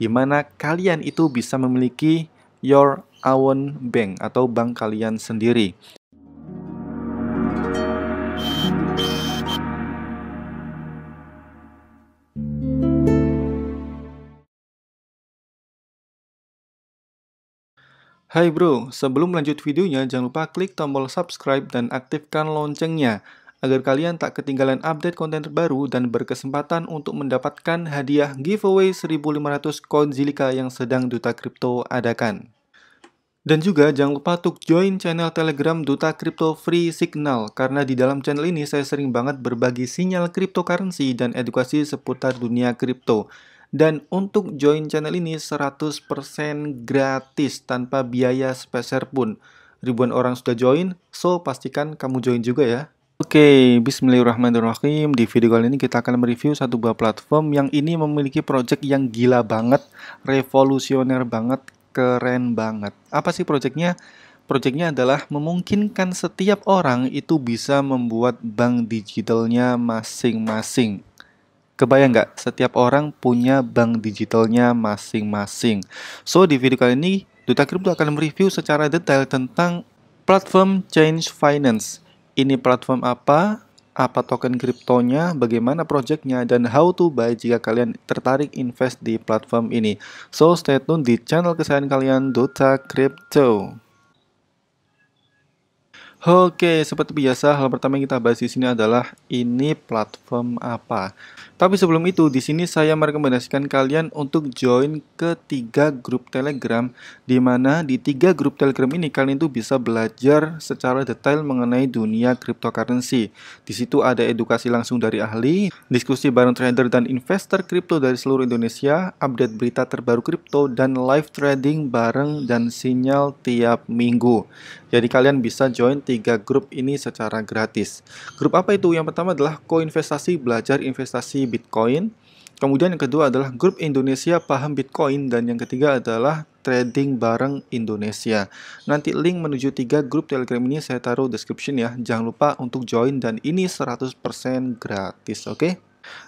di mana kalian itu bisa memiliki your own bank atau bank kalian sendiri. Hai bro, sebelum lanjut videonya jangan lupa klik tombol subscribe dan aktifkan loncengnya agar kalian tak ketinggalan update konten terbaru dan berkesempatan untuk mendapatkan hadiah giveaway 1500 koin Zilika yang sedang Duta Kripto adakan. Dan juga jangan lupa untuk join channel Telegram Duta Crypto Free Signal karena di dalam channel ini saya sering banget berbagi sinyal cryptocurrency dan edukasi seputar dunia kripto. Dan untuk join channel ini 100% gratis tanpa biaya speser pun. Ribuan orang sudah join, so pastikan kamu join juga ya. Oke, okay, bismillahirrahmanirrahim. Di video kali ini kita akan mereview satu buah platform yang ini memiliki project yang gila banget, revolusioner banget, keren banget. Apa sih projectnya? Projectnya adalah memungkinkan setiap orang itu bisa membuat bank digitalnya masing-masing. Kebayang nggak? Setiap orang punya bank digitalnya masing-masing. So, di video kali ini, Duta Crypto akan mereview secara detail tentang platform Change Finance ini platform apa, apa token kriptonya, bagaimana projectnya, dan how to buy jika kalian tertarik invest di platform ini. So stay tune di channel kesayangan kalian Dota Crypto. Oke, seperti biasa, hal pertama yang kita bahas di sini adalah ini platform apa. Tapi sebelum itu, di sini saya merekomendasikan kalian untuk join ke tiga grup Telegram, di mana di tiga grup Telegram ini kalian itu bisa belajar secara detail mengenai dunia cryptocurrency. Di situ ada edukasi langsung dari ahli, diskusi bareng trader dan investor kripto dari seluruh Indonesia, update berita terbaru kripto, dan live trading bareng dan sinyal tiap minggu. Jadi kalian bisa join tiga grup ini secara gratis. Grup apa itu? Yang pertama adalah koinvestasi belajar investasi Bitcoin. Kemudian yang kedua adalah grup Indonesia paham Bitcoin dan yang ketiga adalah trading bareng Indonesia. Nanti link menuju tiga grup Telegram ini saya taruh description ya. Jangan lupa untuk join dan ini 100% gratis, oke? Okay?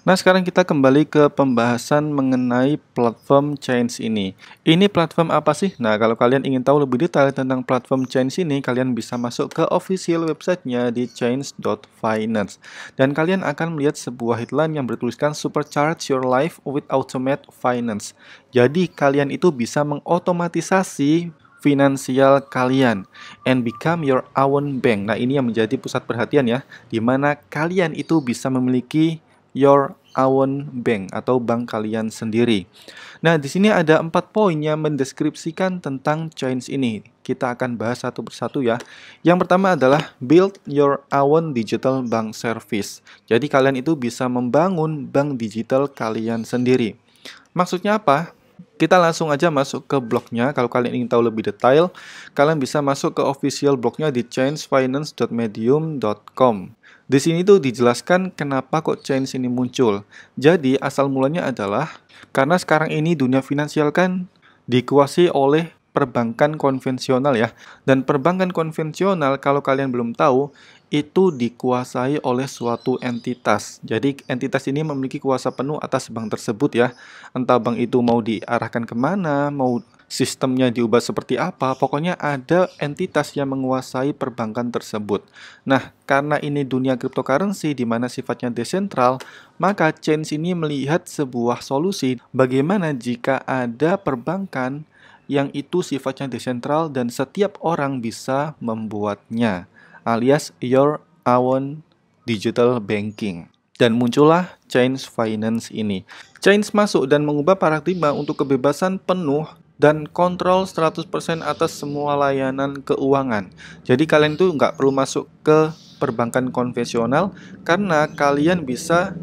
Nah, sekarang kita kembali ke pembahasan mengenai platform chains ini. Ini platform apa sih? Nah, kalau kalian ingin tahu lebih detail tentang platform chains ini, kalian bisa masuk ke official websitenya di finance. Dan kalian akan melihat sebuah headline yang bertuliskan Supercharge Your Life with Automate Finance. Jadi, kalian itu bisa mengotomatisasi finansial kalian and become your own bank. Nah, ini yang menjadi pusat perhatian ya, di mana kalian itu bisa memiliki your own bank atau bank kalian sendiri. Nah, di sini ada empat poin yang mendeskripsikan tentang change ini. Kita akan bahas satu persatu ya. Yang pertama adalah build your own digital bank service. Jadi kalian itu bisa membangun bank digital kalian sendiri. Maksudnya apa? Kita langsung aja masuk ke blognya. Kalau kalian ingin tahu lebih detail, kalian bisa masuk ke official blognya di changefinance.medium.com. Di sini tuh dijelaskan kenapa kok change ini muncul. Jadi asal mulanya adalah karena sekarang ini dunia finansial kan dikuasai oleh perbankan konvensional ya. Dan perbankan konvensional kalau kalian belum tahu itu dikuasai oleh suatu entitas. Jadi entitas ini memiliki kuasa penuh atas bank tersebut ya. Entah bank itu mau diarahkan kemana, mau sistemnya diubah seperti apa, pokoknya ada entitas yang menguasai perbankan tersebut. Nah, karena ini dunia cryptocurrency di mana sifatnya desentral, maka Chains ini melihat sebuah solusi bagaimana jika ada perbankan yang itu sifatnya desentral dan setiap orang bisa membuatnya, alias your own digital banking dan muncullah Chains Finance ini. Chains masuk dan mengubah paradigma untuk kebebasan penuh dan kontrol 100% atas semua layanan keuangan. Jadi kalian tuh nggak perlu masuk ke perbankan konvensional karena kalian bisa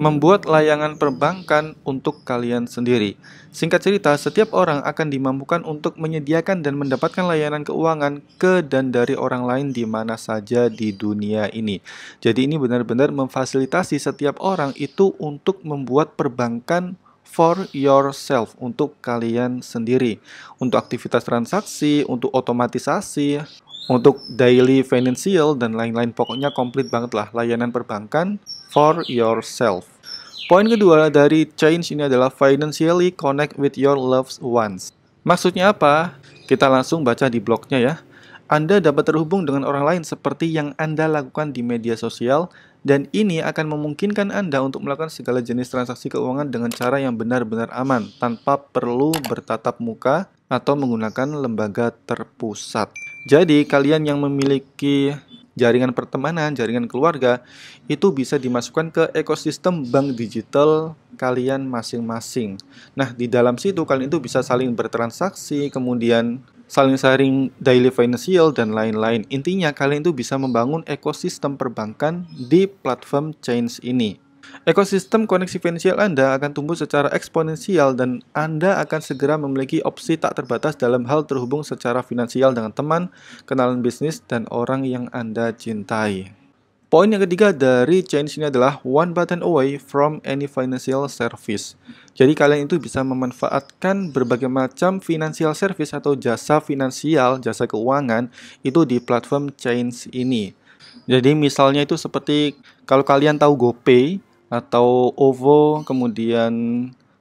membuat layanan perbankan untuk kalian sendiri. Singkat cerita, setiap orang akan dimampukan untuk menyediakan dan mendapatkan layanan keuangan ke dan dari orang lain di mana saja di dunia ini. Jadi ini benar-benar memfasilitasi setiap orang itu untuk membuat perbankan for yourself untuk kalian sendiri untuk aktivitas transaksi untuk otomatisasi untuk daily financial dan lain-lain pokoknya komplit banget lah layanan perbankan for yourself Poin kedua dari change ini adalah financially connect with your loved ones. Maksudnya apa? Kita langsung baca di blognya ya. Anda dapat terhubung dengan orang lain seperti yang Anda lakukan di media sosial dan ini akan memungkinkan Anda untuk melakukan segala jenis transaksi keuangan dengan cara yang benar-benar aman tanpa perlu bertatap muka atau menggunakan lembaga terpusat. Jadi, kalian yang memiliki jaringan pertemanan, jaringan keluarga itu bisa dimasukkan ke ekosistem bank digital kalian masing-masing. Nah, di dalam situ kalian itu bisa saling bertransaksi, kemudian saling sharing daily financial dan lain-lain. Intinya kalian itu bisa membangun ekosistem perbankan di platform Change ini. Ekosistem koneksi finansial Anda akan tumbuh secara eksponensial dan Anda akan segera memiliki opsi tak terbatas dalam hal terhubung secara finansial dengan teman, kenalan bisnis, dan orang yang Anda cintai. Poin yang ketiga dari change ini adalah one button away from any financial service. Jadi kalian itu bisa memanfaatkan berbagai macam financial service atau jasa finansial, jasa keuangan itu di platform change ini. Jadi misalnya itu seperti kalau kalian tahu GoPay atau OVO, kemudian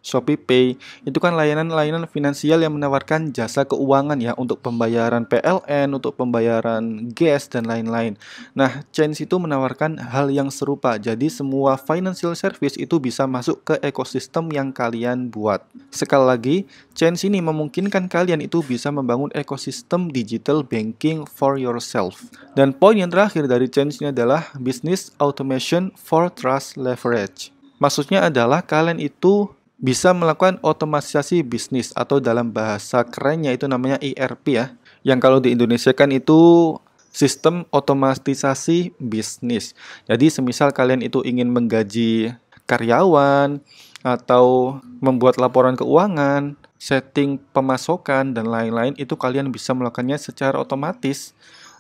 Shopee Pay itu kan layanan-layanan finansial yang menawarkan jasa keuangan ya untuk pembayaran PLN, untuk pembayaran gas dan lain-lain. Nah, Chains itu menawarkan hal yang serupa. Jadi semua financial service itu bisa masuk ke ekosistem yang kalian buat. Sekali lagi, Chains ini memungkinkan kalian itu bisa membangun ekosistem digital banking for yourself. Dan poin yang terakhir dari Chains ini adalah business automation for trust leverage. Maksudnya adalah kalian itu bisa melakukan otomatisasi bisnis atau dalam bahasa kerennya itu namanya ERP ya. Yang kalau di Indonesia kan itu sistem otomatisasi bisnis. Jadi semisal kalian itu ingin menggaji karyawan atau membuat laporan keuangan, setting pemasokan dan lain-lain itu kalian bisa melakukannya secara otomatis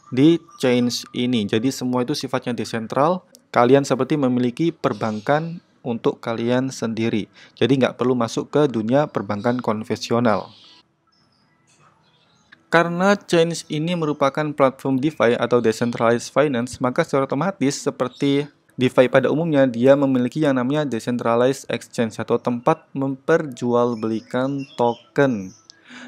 di change ini. Jadi semua itu sifatnya desentral. Kalian seperti memiliki perbankan untuk kalian sendiri. Jadi nggak perlu masuk ke dunia perbankan konvensional. Karena Change ini merupakan platform DeFi atau Decentralized Finance, maka secara otomatis seperti DeFi pada umumnya, dia memiliki yang namanya Decentralized Exchange atau tempat memperjualbelikan token.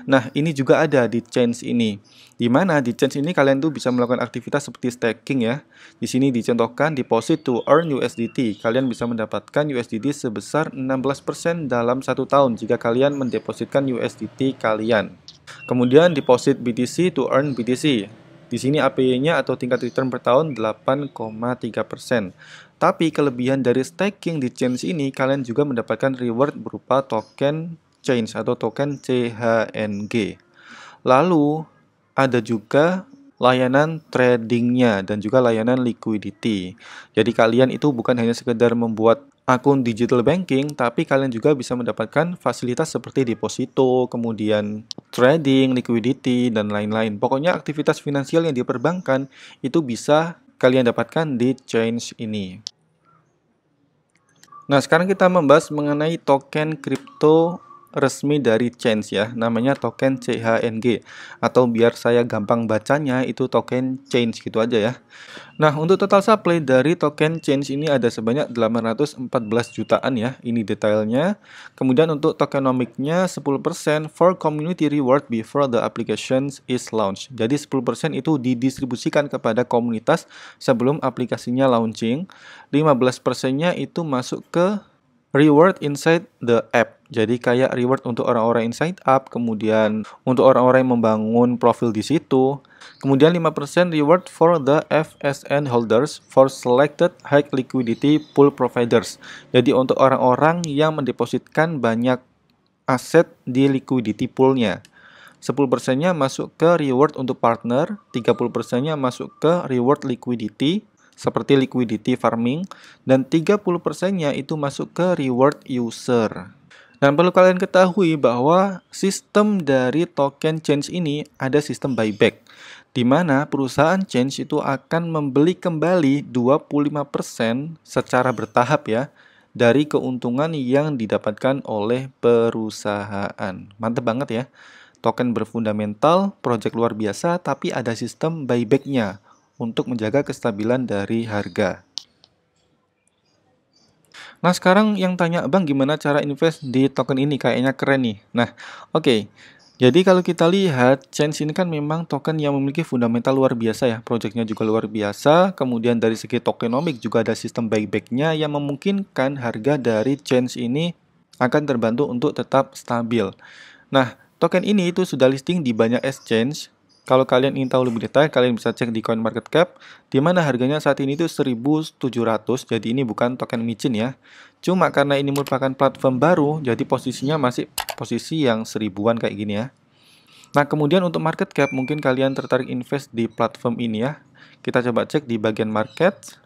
Nah, ini juga ada di change ini. Di mana di change ini kalian tuh bisa melakukan aktivitas seperti staking ya. Di sini dicontohkan deposit to earn USDT. Kalian bisa mendapatkan USDT sebesar 16% dalam satu tahun jika kalian mendepositkan USDT kalian. Kemudian deposit BTC to earn BTC. Di sini APY-nya atau tingkat return per tahun 8,3%. Tapi kelebihan dari staking di change ini, kalian juga mendapatkan reward berupa token Change atau token CHNG. Lalu ada juga layanan tradingnya dan juga layanan liquidity. Jadi kalian itu bukan hanya sekedar membuat akun digital banking, tapi kalian juga bisa mendapatkan fasilitas seperti deposito, kemudian trading, liquidity, dan lain-lain. Pokoknya aktivitas finansial yang diperbankan itu bisa kalian dapatkan di change ini. Nah, sekarang kita membahas mengenai token crypto resmi dari Change ya, namanya token CHNG atau biar saya gampang bacanya itu token Change gitu aja ya. Nah, untuk total supply dari token Change ini ada sebanyak 814 jutaan ya, ini detailnya. Kemudian untuk tokenomiknya 10% for community reward before the applications is launched. Jadi 10% itu didistribusikan kepada komunitas sebelum aplikasinya launching. 15%-nya itu masuk ke reward inside the app. Jadi kayak reward untuk orang-orang inside app, kemudian untuk orang-orang yang membangun profil di situ. Kemudian 5% reward for the FSN holders for selected high liquidity pool providers. Jadi untuk orang-orang yang mendepositkan banyak aset di liquidity poolnya. 10%-nya masuk ke reward untuk partner, 30%-nya masuk ke reward liquidity, seperti liquidity farming, dan 30%-nya itu masuk ke reward user. Dan perlu kalian ketahui bahwa sistem dari token change ini ada sistem buyback, di mana perusahaan change itu akan membeli kembali 25% secara bertahap ya, dari keuntungan yang didapatkan oleh perusahaan. Mantep banget ya. Token berfundamental, project luar biasa, tapi ada sistem buyback-nya untuk menjaga kestabilan dari harga. Nah sekarang yang tanya bang gimana cara invest di token ini kayaknya keren nih. Nah oke okay. Jadi kalau kita lihat, Change ini kan memang token yang memiliki fundamental luar biasa ya, projectnya juga luar biasa, kemudian dari segi tokenomic juga ada sistem buybacknya yang memungkinkan harga dari Change ini akan terbantu untuk tetap stabil. Nah, token ini itu sudah listing di banyak exchange, kalau kalian ingin tahu lebih detail, kalian bisa cek di CoinMarketCap, di mana harganya saat ini itu 1.700, jadi ini bukan token micin ya. Cuma karena ini merupakan platform baru, jadi posisinya masih posisi yang seribuan kayak gini ya. Nah, kemudian untuk market cap, mungkin kalian tertarik invest di platform ini ya. Kita coba cek di bagian market.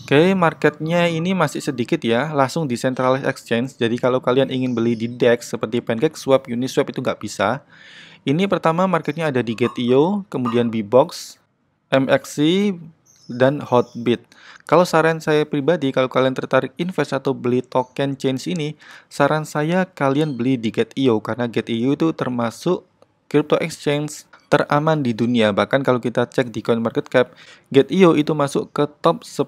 Oke, okay, marketnya ini masih sedikit ya, langsung di centralized exchange. Jadi kalau kalian ingin beli di DEX seperti Swap, Uniswap itu nggak bisa. Ini pertama marketnya ada di Gate.io, kemudian Bbox, MXC, dan Hotbit. Kalau saran saya pribadi, kalau kalian tertarik invest atau beli token change ini, saran saya kalian beli di Gate.io karena Gate.io itu termasuk crypto exchange teraman di dunia. Bahkan kalau kita cek di Coin Market Cap, Get.io itu masuk ke top 10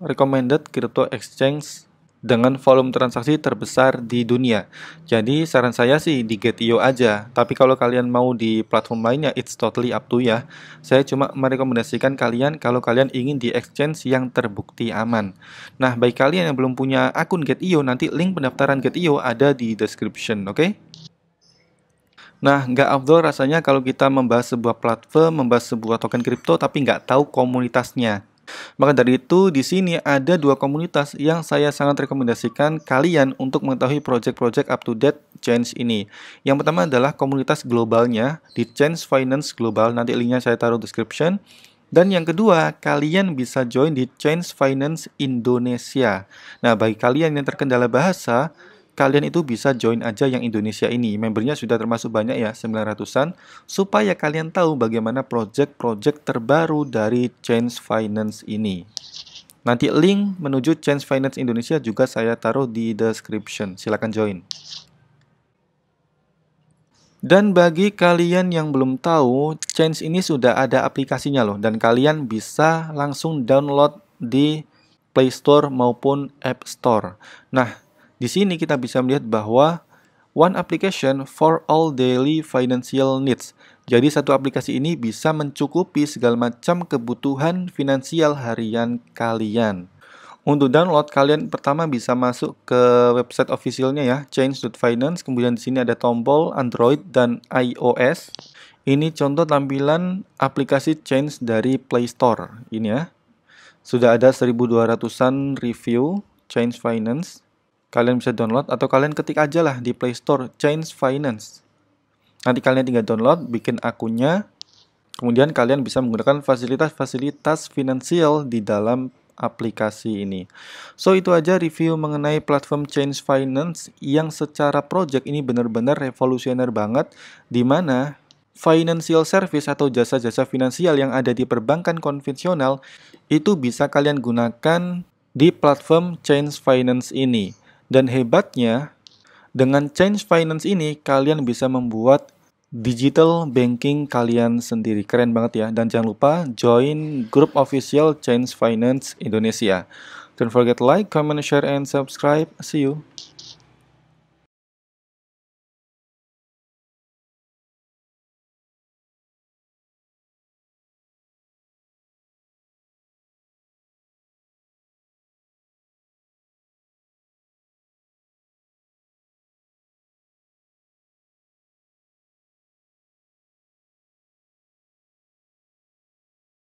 recommended crypto exchange dengan volume transaksi terbesar di dunia. Jadi saran saya sih di Get.io aja. Tapi kalau kalian mau di platform lainnya, it's totally up to ya. Saya cuma merekomendasikan kalian kalau kalian ingin di exchange yang terbukti aman. Nah, baik kalian yang belum punya akun Get.io, nanti link pendaftaran Get.io ada di description, oke? Okay? Nah, nggak afdol rasanya kalau kita membahas sebuah platform, membahas sebuah token kripto, tapi nggak tahu komunitasnya. Maka dari itu, di sini ada dua komunitas yang saya sangat rekomendasikan kalian untuk mengetahui project-project up to date Change ini. Yang pertama adalah komunitas globalnya di Change Finance Global, nanti linknya saya taruh description. Dan yang kedua, kalian bisa join di Change Finance Indonesia. Nah, bagi kalian yang terkendala bahasa, kalian itu bisa join aja yang Indonesia ini. Membernya sudah termasuk banyak ya, 900-an, supaya kalian tahu bagaimana project-project terbaru dari Change Finance ini. Nanti link menuju Change Finance Indonesia juga saya taruh di description. Silahkan join. Dan bagi kalian yang belum tahu, Change ini sudah ada aplikasinya loh dan kalian bisa langsung download di Play Store maupun App Store. Nah, di sini kita bisa melihat bahwa one application for all daily financial needs. Jadi satu aplikasi ini bisa mencukupi segala macam kebutuhan finansial harian kalian. Untuk download kalian pertama bisa masuk ke website officialnya ya change.finance kemudian di sini ada tombol Android dan iOS. Ini contoh tampilan aplikasi Change dari Play Store ini ya. Sudah ada 1200-an review Change Finance Kalian bisa download atau kalian ketik aja lah di Play Store Change Finance. Nanti kalian tinggal download, bikin akunnya, kemudian kalian bisa menggunakan fasilitas-fasilitas finansial di dalam aplikasi ini. So itu aja review mengenai platform Change Finance yang secara project ini benar-benar revolusioner banget di mana financial service atau jasa-jasa finansial yang ada di perbankan konvensional itu bisa kalian gunakan di platform Change Finance ini. Dan hebatnya, dengan Change Finance ini kalian bisa membuat digital banking kalian sendiri. Keren banget ya. Dan jangan lupa join grup official Change Finance Indonesia. Don't forget like, comment, share, and subscribe. See you.